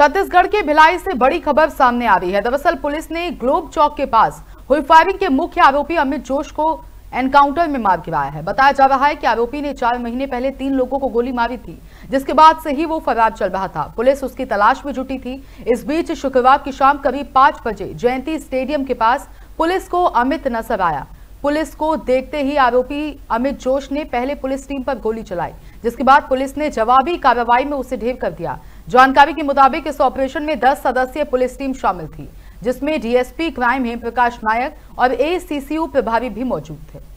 छत्तीसगढ़ के भिलाई से बड़ी खबर सामने आ रही है दरअसल पुलिस ने ग्लोब चौक के पास हुई फायरिंग के मुख्य आरोपी अमित जोश को एनकाउंटर में मार गिराया है बताया जा रहा है कि आरोपी ने चार महीने पहले तीन लोगों को गोली मारी थी जिसके बाद से ही वो फरार चल रहा था पुलिस उसकी तलाश में जुटी थी इस बीच शुक्रवार की शाम करीब पांच बजे जयंती स्टेडियम के पास पुलिस को अमित नजर आया पुलिस को देखते ही आरोपी अमित जोश ने पहले पुलिस टीम पर गोली चलाई जिसके बाद पुलिस ने जवाबी कार्रवाई में उसे ढेर कर दिया जानकारी के मुताबिक इस ऑपरेशन में 10 सदस्यीय पुलिस टीम शामिल थी जिसमें डीएसपी क्राइम हेम प्रकाश नायक और एसीसीयू प्रभारी भी मौजूद थे